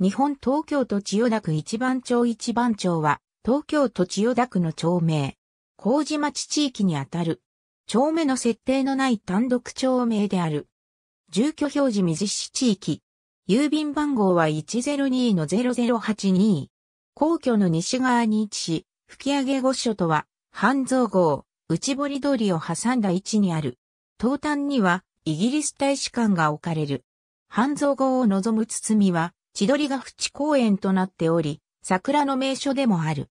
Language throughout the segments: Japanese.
日本東京都千代田区一番町一番町は、東京都千代田区の町名。麹町地域にあたる。町名の設定のない単独町名である。住居表示未実施地域。郵便番号は102-0082。皇居の西側に位置し、吹上御所とは、半蔵号、内堀通りを挟んだ位置にある。東端には、イギリス大使館が置かれる。半蔵号を望む包みは、千鳥ヶ淵公園となっており、桜の名所でもある。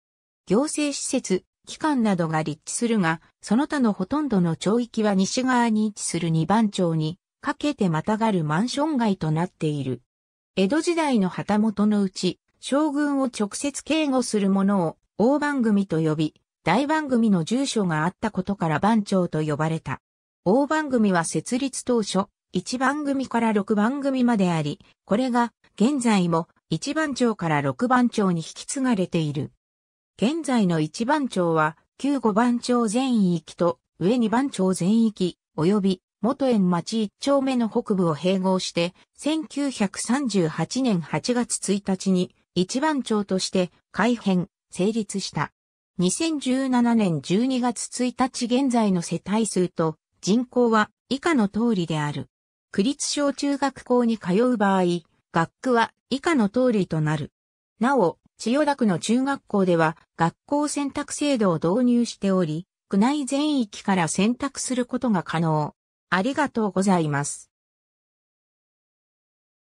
行政施設、機関などが立地するが、その他のほとんどの町域は西側に位置する二番町に、かけてまたがるマンション街となっている。江戸時代の旗本のうち、将軍を直接警護する者を、大番組と呼び、大番組の住所があったことから番長と呼ばれた。大番組は設立当初、1番組から6番組まであり、これが現在も1番町から6番町に引き継がれている。現在の1番町は、旧5番町全域と上2番町全域、及び元園町1丁目の北部を併合して、1938年8月1日に1番町として改編、成立した。2017年12月1日現在の世帯数と人口は以下の通りである。区立小中学校に通う場合、学区は以下の通りとなる。なお、千代田区の中学校では学校選択制度を導入しており、区内全域から選択することが可能。ありがとうございます。